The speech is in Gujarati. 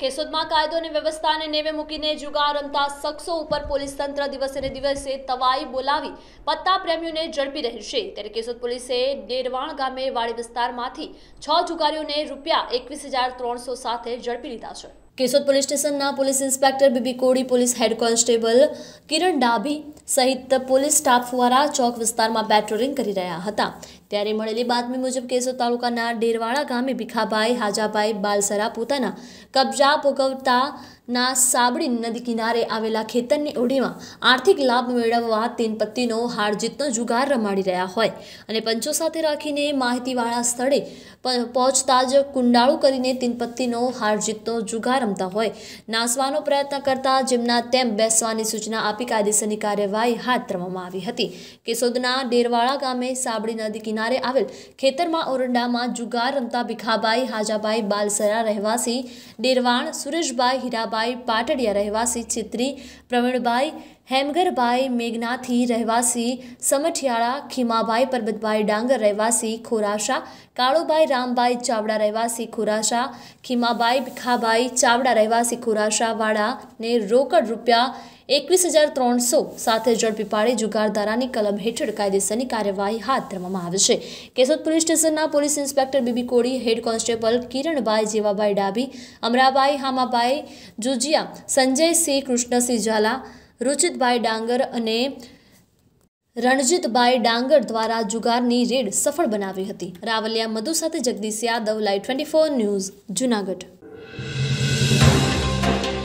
કેશોદમાં કાયદો અને વ્યવસ્થાને નેવે મૂકીને જુગાર રમતા શખ્સો ઉપર પોલીસ તંત્ર દિવસે દિવસે તવાઈ બોલાવી પત્તા પ્રેમીઓને ઝડપી રહી છે ત્યારે કેશોદ પોલીસે ડેરવાણ ગામે વાડી વિસ્તારમાંથી છ જુગારીઓને રૂપિયા એકવીસ સાથે ઝડપી લીધા છે કેશોદ પોલીસ સ્ટેશનના police inspector B B Kodi police head constable Kiran Dabhi સહિત પોલીસ સ્ટાફ દ્વારા ચોક વિસ્તારમાં પેટ્રોલિંગ કરી રહ્યા હતા ત્યારે મળેલી બાતમી મુજબ કેશોદ તાલુકાના ડેરવાડા ગામે ભીખાભાઈ હાજાભાઈ બાલસરા પોતાના કબજા ભોગવતાના સાબડી નદી કિનારે આવેલા ખેતરની ઓઢીમાં આર્થિક લાભ મેળવવા તેનપત્તીનો હારજીતનો જુગાર રમાડી રહ્યા હોય અને પંચો સાથે રાખીને માહિતીવાળા સ્થળે પહોંચતા જ કુંડાળું કરીને તેનપત્તીનો હારજીતનો જુગાર રમતા હોય નાસવાનો પ્રયત્ન કરતા જેમના તેમ બેસવાની સૂચના આપી કાયદેસરની કાર્યવાહી હાથ ધરવામાં આવી હતી કેશોદના ડેરવાળા ગામે સાબડી નદી કિનારે આવેલ ખેતરમાં ઓરડામાં જુગાર રમતા ભીખાભાઈ હાજાભાઈ બાલસરા રહેવાસી ડેરવાણ સુરેશભાઈ હીરાભાઈ પાટડિયા રહેવાસી છેત્રી પ્રવીણભાઈ હેમગરભાઈ મેઘનાથી રહેવાસી સમઠિયાળા ખીમાભાઈ પરબતભાઈ ડાંગર રહેવાસી ખોરાશા કાળુભાઈ રામભાઈ ચાવડા રહેવાસી ખોરાશા ખીમાભાઈ ભીખાભાઈ ચાવડા રહેવાસી ખોરાશા વાળાને રોકડ રૂપિયા એકવીસ હજાર ત્રણસો સાથે ઝડપી પાડી જુગારધારાની કલમ હેઠળ કાયદેસરની કાર્યવાહી હાથ ધરવામાં આવી છે કેશોદ પોલીસ સ્ટેશનના police inspector B B Kodi head constable Kiranbhai Jevabhai Dabhi Amrabhai Hamabhai Jujiya Sanjaysinh Krishnasinh Jhala Ruchitbhai Dangar અને રણજીતભાઈ ડાંગર દ્વારા જુગારની રેડ સફળ બનાવી હતી રાવલિયા મધુ સાથે Jagdish Yadav live twenty four news Junagadh